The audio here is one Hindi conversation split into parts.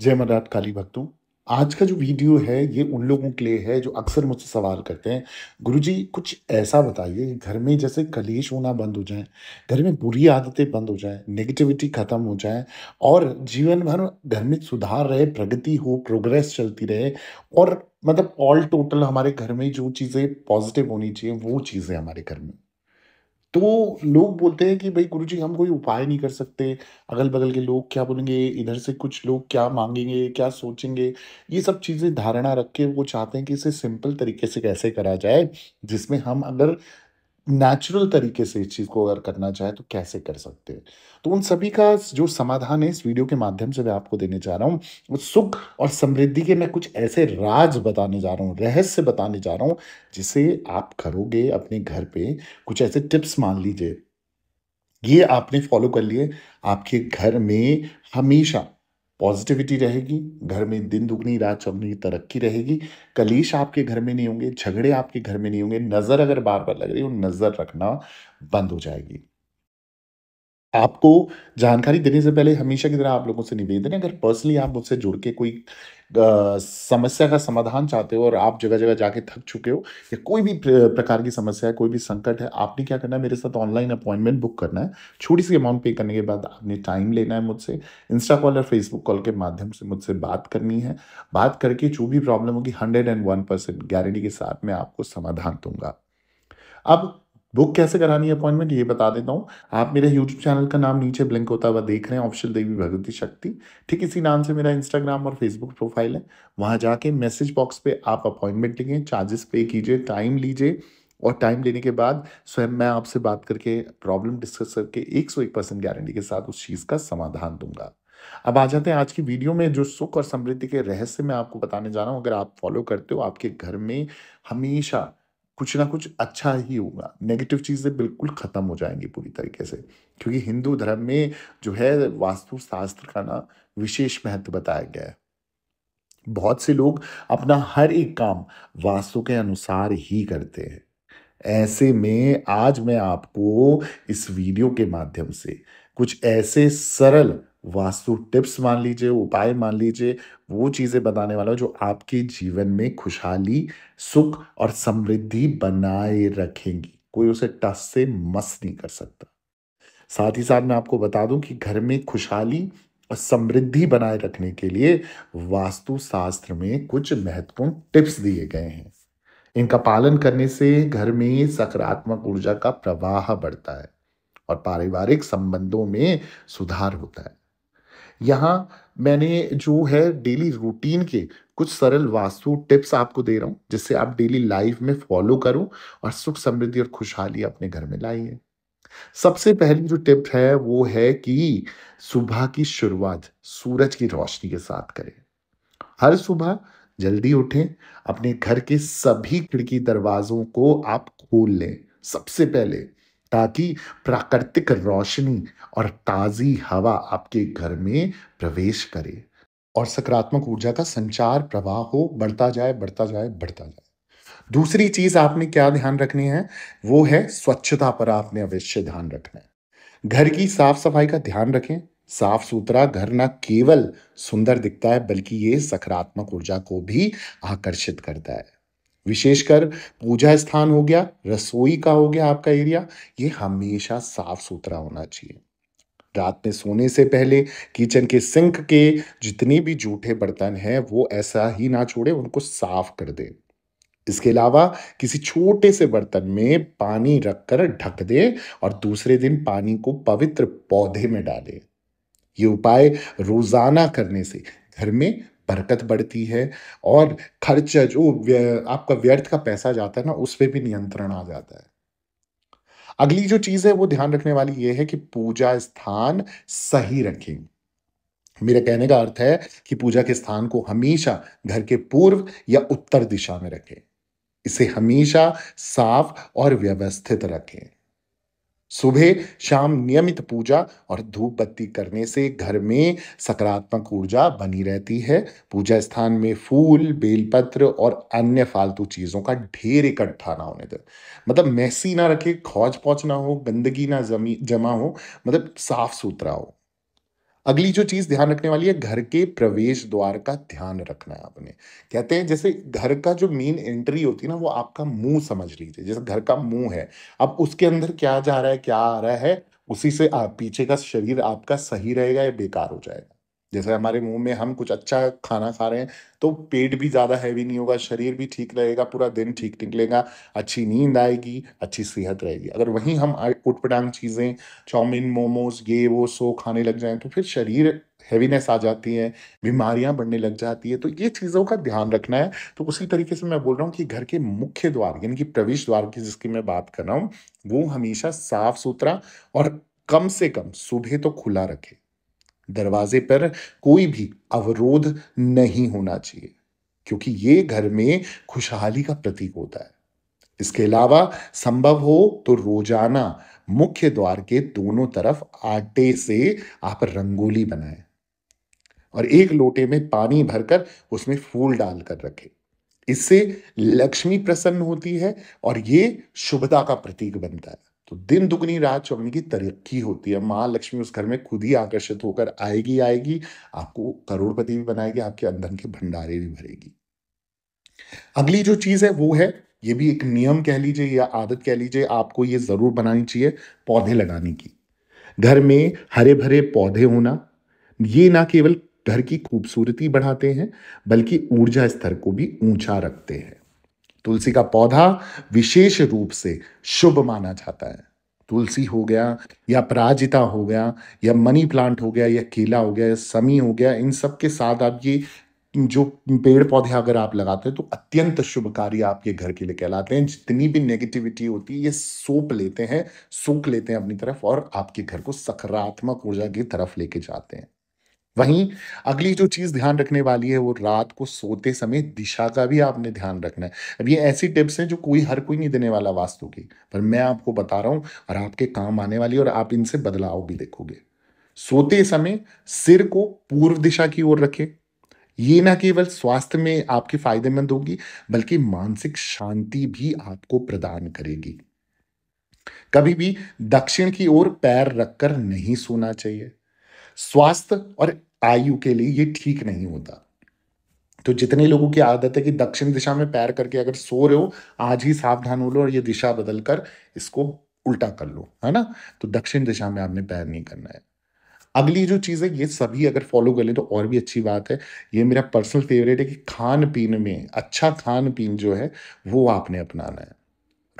जय मराठ काली भक्तों आज का जो वीडियो है ये उन लोगों के लिए है जो अक्सर मुझसे सवाल करते हैं गुरुजी कुछ ऐसा बताइए घर में जैसे कलेश होना बंद हो जाए घर में बुरी आदतें बंद हो जाए नेगेटिविटी खत्म हो जाए और जीवन भर घर में सुधार रहे प्रगति हो प्रोग्रेस चलती रहे और मतलब ऑल टोटल हमारे घर में जो चीज़ें पॉजिटिव होनी चाहिए वो चीज़ें हमारे घर में तो लोग बोलते हैं कि भाई गुरु जी हम कोई उपाय नहीं कर सकते अगल बगल के लोग क्या बोलेंगे इधर से कुछ लोग क्या मांगेंगे क्या सोचेंगे ये सब चीज़ें धारणा रख के वो चाहते हैं कि इसे सिंपल तरीके से कैसे करा जाए जिसमें हम अगर नेचुरल तरीके से इस चीज़ को अगर करना चाहे तो कैसे कर सकते हैं तो उन सभी का जो समाधान है इस वीडियो के माध्यम से मैं आपको देने जा रहा हूँ सुख और समृद्धि के मैं कुछ ऐसे राज बताने जा रहा हूँ रहस्य बताने जा रहा हूँ जिसे आप करोगे अपने घर पे कुछ ऐसे टिप्स मान लीजिए ये आपने फॉलो कर लिए आपके घर में हमेशा पॉजिटिविटी रहेगी घर में दिन दुगनी रात चौगनी तरक्की रहेगी कलेश आपके घर में नहीं होंगे झगड़े आपके घर में नहीं होंगे नज़र अगर बार बार लग रही हो नज़र रखना बंद हो जाएगी आपको जानकारी देने से पहले हमेशा की तरह आप लोगों से निवेदन है अगर पर्सनली आप मुझसे जुड़ के कोई समस्या का समाधान चाहते हो और आप जगह जगह जाके थक चुके हो या कोई भी प्रकार की समस्या है कोई भी संकट है आपने क्या करना है मेरे साथ ऑनलाइन अपॉइंटमेंट बुक करना है छोटी सी अमाउंट पे करने के बाद आपने टाइम लेना है मुझसे इंस्टा कॉल और फेसबुक कॉल के माध्यम से मुझसे बात करनी है बात करके जो भी प्रॉब्लम होगी hundred and one percent guarantee के साथ मैं आपको समाधान दूंगा अब बुक कैसे करानी है अपॉइंटमेंट ये बता देता हूँ आप मेरे यूट्यूब चैनल का नाम नीचे ब्लिंक होता हुआ देख रहे हैं ऑप्शन देवी भगवती शक्ति ठीक इसी नाम से मेरा इंस्टाग्राम और फेसबुक प्रोफाइल है वहाँ जाके मैसेज बॉक्स पे आप अपॉइंटमेंट लिखें चार्जेस पे कीजिए टाइम लीजिए और टाइम लेने के बाद स्वयं मैं आपसे बात करके प्रॉब्लम डिस्कस करके एक सौ एक परसेंट गारंटी के साथ उस चीज़ का समाधान दूंगा अब आ जाते हैं आज की वीडियो में जो सुख और समृद्धि के रहस्य मैं आपको बताने जा रहा हूँ अगर आप फॉलो करते हो आपके घर में हमेशा कुछ ना कुछ अच्छा ही होगा नेगेटिव चीज़ें बिल्कुल ख़त्म हो जाएंगी पूरी तरीके से क्योंकि हिंदू धर्म में जो है वास्तुशास्त्र का ना विशेष महत्व बताया गया है बहुत से लोग अपना हर एक काम वास्तु के अनुसार ही करते हैं ऐसे में आज मैं आपको इस वीडियो के माध्यम से कुछ ऐसे सरल वास्तु टिप्स मान लीजिए उपाय मान लीजिए वो चीज़ें बताने वाला जो आपके जीवन में खुशहाली सुख और समृद्धि बनाए रखेंगी कोई उसे टस से मस नहीं कर सकता साथ ही साथ मैं आपको बता दूं कि घर में खुशहाली और समृद्धि बनाए रखने के लिए वास्तु शास्त्र में कुछ महत्वपूर्ण टिप्स दिए गए हैं इनका पालन करने से घर में सकारात्मक ऊर्जा का प्रवाह बढ़ता है और पारिवारिक संबंधों में सुधार होता है यहाँ मैंने जो है डेली रूटीन के कुछ सरल वास्तु टिप्स आपको दे रहा हूँ जिससे आप डेली लाइफ में फॉलो करो और सुख समृद्धि और खुशहाली अपने घर में लाइए सबसे पहली जो टिप है वो है कि सुबह की शुरुआत सूरज की रोशनी के साथ करें हर सुबह जल्दी उठें अपने घर के सभी खिड़की दरवाजों को आप खोल लें सबसे पहले ताकि प्राकृतिक रोशनी और ताज़ी हवा आपके घर में प्रवेश करे और सकारात्मक ऊर्जा का संचार प्रवाह हो बढ़ता जाए बढ़ता जाए बढ़ता जाए दूसरी चीज आपने क्या ध्यान रखनी है वो है स्वच्छता पर आपने अवश्य ध्यान रखना है घर की साफ सफाई का ध्यान रखें साफ सुथरा घर न केवल सुंदर दिखता है बल्कि ये सकारात्मक ऊर्जा को भी आकर्षित करता है विशेषकर पूजा स्थान हो गया रसोई का हो गया आपका एरिया ये हमेशा साफ सुथरा होना चाहिए रात में सोने से पहले किचन के सिंक के जितने भी जूठे बर्तन हैं वो ऐसा ही ना छोड़े उनको साफ कर दे इसके अलावा किसी छोटे से बर्तन में पानी रखकर ढक दे और दूसरे दिन पानी को पवित्र पौधे में डाले ये उपाय रोजाना करने से घर में बरकत बढ़ती है और खर्च जो आपका व्यर्थ का पैसा जाता है ना उस पर भी नियंत्रण आ जाता है अगली जो चीज़ है वो ध्यान रखने वाली ये है कि पूजा स्थान सही रखें मेरे कहने का अर्थ है कि पूजा के स्थान को हमेशा घर के पूर्व या उत्तर दिशा में रखें इसे हमेशा साफ और व्यवस्थित रखें सुबह शाम नियमित पूजा और धूप बत्ती करने से घर में सकारात्मक ऊर्जा बनी रहती है पूजा स्थान में फूल बेलपत्र और अन्य फालतू चीज़ों का ढेर इकट्ठा ना होने दे मतलब मैसी ना रखे खोज पौच ना हो गंदगी ना जमी जमा हो मतलब साफ सुथरा हो अगली जो चीज ध्यान रखने वाली है घर के प्रवेश द्वार का ध्यान रखना है आपने कहते हैं जैसे घर का जो मेन एंट्री होती है ना वो आपका मुंह समझ लीजिए जैसे घर का मुंह है अब उसके अंदर क्या जा रहा है क्या आ रहा है उसी से आप पीछे का शरीर आपका सही रहेगा या बेकार हो जाएगा जैसे हमारे मुंह में हम कुछ अच्छा खाना खा रहे हैं तो पेट भी ज़्यादा हैवी नहीं होगा शरीर भी ठीक रहेगा पूरा दिन ठीक निकलेगा अच्छी नींद आएगी अच्छी सेहत रहेगी अगर वहीं हम उटपटांग चीज़ें चाउमिन मोमोज ये वो सो खाने लग जाएं तो फिर शरीर हैवीनेस आ जाती है बीमारियां बढ़ने लग जाती है तो ये चीज़ों का ध्यान रखना है तो उसी तरीके से मैं बोल रहा हूँ कि घर के मुख्य द्वार यानी कि प्रवेश द्वार की जिसकी मैं बात कर रहा हूँ वो हमेशा साफ सुथरा और कम से कम सुबह तो खुला रखें दरवाजे पर कोई भी अवरोध नहीं होना चाहिए क्योंकि ये घर में खुशहाली का प्रतीक होता है इसके अलावा संभव हो तो रोजाना मुख्य द्वार के दोनों तरफ आटे से आप रंगोली बनाए और एक लोटे में पानी भरकर उसमें फूल डालकर रखें इससे लक्ष्मी प्रसन्न होती है और ये शुभता का प्रतीक बनता है तो दिन दुगनी रात चौगनी की तरक्की होती है माँ लक्ष्मी उस घर में खुद ही आकर्षित होकर आएगी आएगी आपको करोड़पति भी बनाएगी आपके अंधन के भंडारे भी भरेगी अगली जो चीज है वो है ये भी एक नियम कह लीजिए या आदत कह लीजिए आपको ये जरूर बनानी चाहिए पौधे लगाने की घर में हरे भरे पौधे होना ये ना केवल घर की खूबसूरती बढ़ाते हैं बल्कि ऊर्जा स्तर को भी ऊंचा रखते हैं तुलसी का पौधा विशेष रूप से शुभ माना जाता है तुलसी हो गया या पराजिता हो गया या मनी प्लांट हो गया या केला हो गया या समी हो गया इन सब के साथ आप ये जो पेड़ पौधे अगर आप लगाते हैं तो अत्यंत शुभ कार्य आपके घर के लिए कहलाते हैं जितनी भी नेगेटिविटी होती है ये सोप लेते हैं सूख लेते हैं अपनी तरफ और आपके घर को सकारात्मक ऊर्जा की तरफ लेके जाते हैं वहीं अगली जो चीज़ ध्यान रखने वाली है वो रात को सोते समय दिशा का भी आपने ध्यान रखना है अब ये ऐसी टिप्स हैं जो कोई हर कोई नहीं देने वाला वास्तु की पर मैं आपको बता रहा हूं और आपके काम आने वाली और आप इनसे बदलाव भी देखोगे सोते समय सिर को पूर्व दिशा की ओर रखें ये ना केवल स्वास्थ्य में आपके फायदेमंद होगी बल्कि मानसिक शांति भी आपको प्रदान करेगी कभी भी दक्षिण की ओर पैर रखकर नहीं सोना चाहिए स्वास्थ्य और आयु के लिए ये ठीक नहीं होता तो जितने लोगों की आदत है कि दक्षिण दिशा में पैर करके अगर सो रहे हो आज ही सावधान हो लो और ये दिशा बदल कर इसको उल्टा कर लो है ना तो दक्षिण दिशा में आपने पैर नहीं करना है अगली जो चीज़ है ये सभी अगर फॉलो कर ले तो और भी अच्छी बात है ये मेरा पर्सनल फेवरेट है कि खान पीन में अच्छा खान पीन जो है वो आपने अपनाना है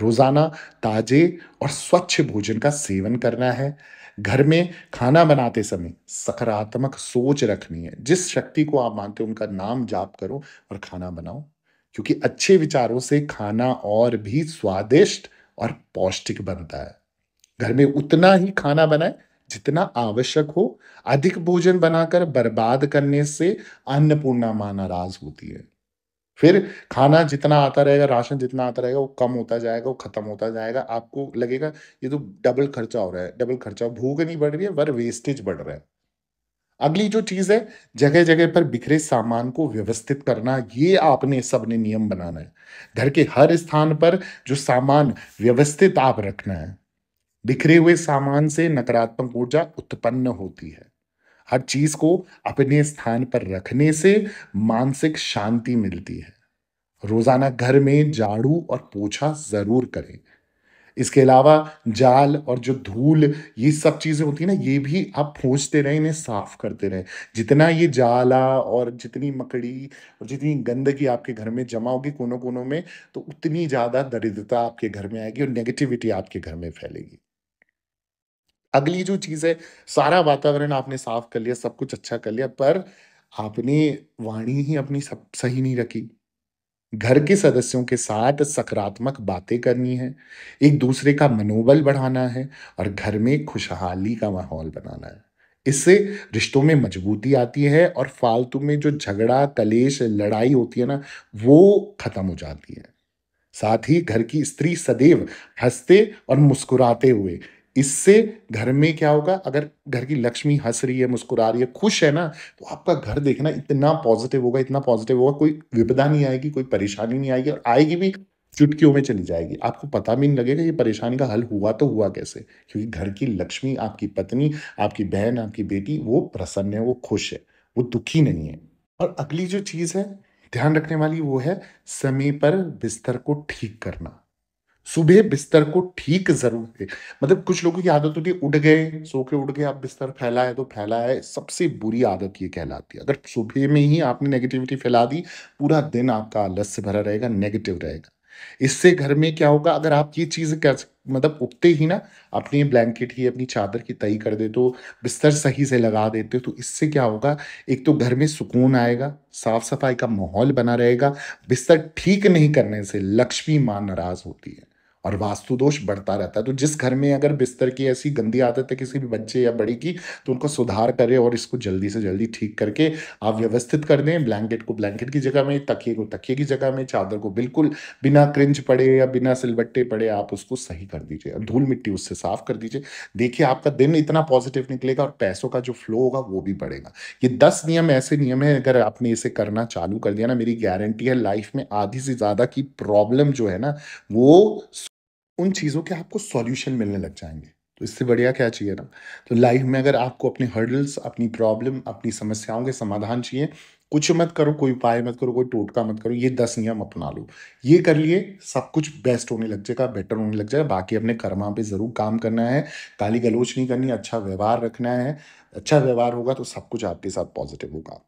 रोज़ाना ताजे और स्वच्छ भोजन का सेवन करना है घर में खाना बनाते समय सकारात्मक सोच रखनी है जिस शक्ति को आप मानते हो उनका नाम जाप करो और खाना बनाओ क्योंकि अच्छे विचारों से खाना और भी स्वादिष्ट और पौष्टिक बनता है घर में उतना ही खाना बनाए जितना आवश्यक हो अधिक भोजन बनाकर बर्बाद करने से अन्नपूर्णा मां नाराज होती है फिर खाना जितना आता रहेगा, राशन जितना आता रहेगा, वो कम होता जाएगा, वो खत्म होता जाएगा। आपको लगेगा ये तो डबल खर्चा हो रहा है, डबल खर्चा भूख नहीं बढ़ रही है पर वेस्टेज बढ़ रहा है। अगली जो चीज़ है, जगह-जगह पर बिखरे सामान को व्यवस्थित करना ये आपने सबने नियम बनाना है। घर के हर स्थान पर जो सामान व्यवस्थित आप रखना है। बिखरे हुए सामान से नकारात्मक ऊर्जा उत्पन्न होती है। हर चीज को अपने स्थान पर रखने से मानसिक शांति मिलती है रोजाना घर में झाड़ू और पोछा जरूर करें इसके अलावा जाल और जो धूल ये सब चीज़ें होती है ना ये भी आप पहुँचते रहें इन्हें साफ करते रहें जितना ये जाला और जितनी मकड़ी और जितनी गंदगी आपके घर में जमा होगी कोनों कोनों में तो उतनी ज़्यादा दरिद्रता आपके घर में आएगी और नेगेटिविटी आपके घर में फैलेगी अगली जो चीज़ है सारा वातावरण आपने साफ कर लिया सब कुछ अच्छा कर लिया पर आपने वाणी ही अपनी सब सही नहीं रखी घर के सदस्यों के साथ सकारात्मक बातें करनी है एक दूसरे का मनोबल बढ़ाना है और घर में खुशहाली का माहौल बनाना है इससे रिश्तों में मजबूती आती है और फालतू में जो झगड़ा कलेश लड़ाई होती है ना वो खत्म हो जाती है साथ ही घर की स्त्री सदैव हंसते और मुस्कुराते हुए इससे घर में क्या होगा अगर घर की लक्ष्मी हंस रही है मुस्कुरा रही है खुश है ना तो आपका घर देखना इतना पॉजिटिव होगा इतना पॉजिटिव होगा कोई विपदा नहीं आएगी कोई परेशानी नहीं आएगी और आएगी भी चुटकियों में चली जाएगी आपको पता भी नहीं लगेगा ये परेशानी का हल हुआ तो हुआ कैसे क्योंकि घर की लक्ष्मी आपकी पत्नी आपकी बहन आपकी बेटी वो प्रसन्न है वो खुश है वो दुखी नहीं है और अगली जो चीज़ है ध्यान रखने वाली वो है समय पर बिस्तर को ठीक करना सुबह बिस्तर को ठीक जरूर करें मतलब कुछ लोगों की आदत होती है उठ गए सो के उठ गए आप बिस्तर फैला है तो फैला है सबसे बुरी आदत ये कहलाती है अगर सुबह में ही आपने नेगेटिविटी फैला दी पूरा दिन आपका आलस्य भरा रहेगा नेगेटिव रहेगा इससे घर में क्या होगा अगर आप ये चीज़ कर मतलब उठते ही ना अपनी ब्लैंकेट ही अपनी चादर की तय कर देते हो बिस्तर सही से लगा देते हो तो इससे क्या होगा एक तो घर में सुकून आएगा साफ सफाई का माहौल बना रहेगा बिस्तर ठीक नहीं करने से लक्ष्मी माँ नाराज़ होती है और वास्तु दोष बढ़ता रहता है तो जिस घर में अगर बिस्तर की ऐसी गंदी आदत है किसी भी बच्चे या बड़ी की तो उनको सुधार करें और इसको जल्दी से जल्दी ठीक करके आप व्यवस्थित कर दें ब्लैंकेट को ब्लैंकेट की जगह में तकिए को तकिए की जगह में चादर को बिल्कुल बिना क्रिंज पड़े या बिना सिलबट्टे पड़े आप उसको सही कर दीजिए धूल मिट्टी उससे साफ कर दीजिए देखिए आपका दिन इतना पॉजिटिव निकलेगा और पैसों का जो फ्लो होगा वो भी बढ़ेगा ये दस नियम ऐसे नियम है अगर आपने इसे करना चालू कर दिया ना मेरी गारंटी है लाइफ में आधी से ज़्यादा की प्रॉब्लम जो है ना वो उन चीज़ों के आपको सॉल्यूशन मिलने लग जाएंगे तो इससे बढ़िया क्या चाहिए ना तो लाइफ में अगर आपको अपने हर्डल्स अपनी प्रॉब्लम अपनी समस्याओं के समाधान चाहिए कुछ मत करो कोई उपाय मत करो कोई टोटका मत करो ये दस नियम अपना लो ये कर लिए सब कुछ बेस्ट होने लग जाएगा बेटर होने लग जाएगा बाकी अपने कर्मा पे ज़रूर काम करना है काली गलोच नहीं करनी अच्छा व्यवहार रखना है अच्छा व्यवहार होगा तो सब कुछ आपके साथ पॉजिटिव होगा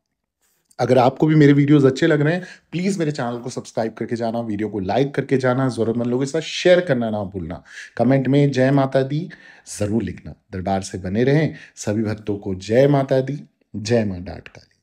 अगर आपको भी मेरे वीडियोस अच्छे लग रहे हैं प्लीज़ मेरे चैनल को सब्सक्राइब करके जाना वीडियो को लाइक करके जाना ज़रूरतमंद लोगों के साथ शेयर करना ना भूलना कमेंट में जय माता दी ज़रूर लिखना दरबार से बने रहें सभी भक्तों को जय माता दी जय माँ डाटकारी